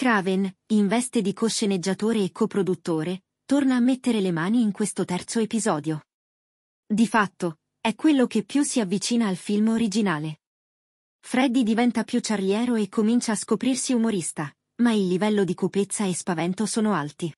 Craven, in veste di cosceneggiatore e coproduttore, torna a mettere le mani in questo terzo episodio. Di fatto, è quello che più si avvicina al film originale. Freddy diventa più ciarriero e comincia a scoprirsi umorista, ma il livello di cupezza e spavento sono alti.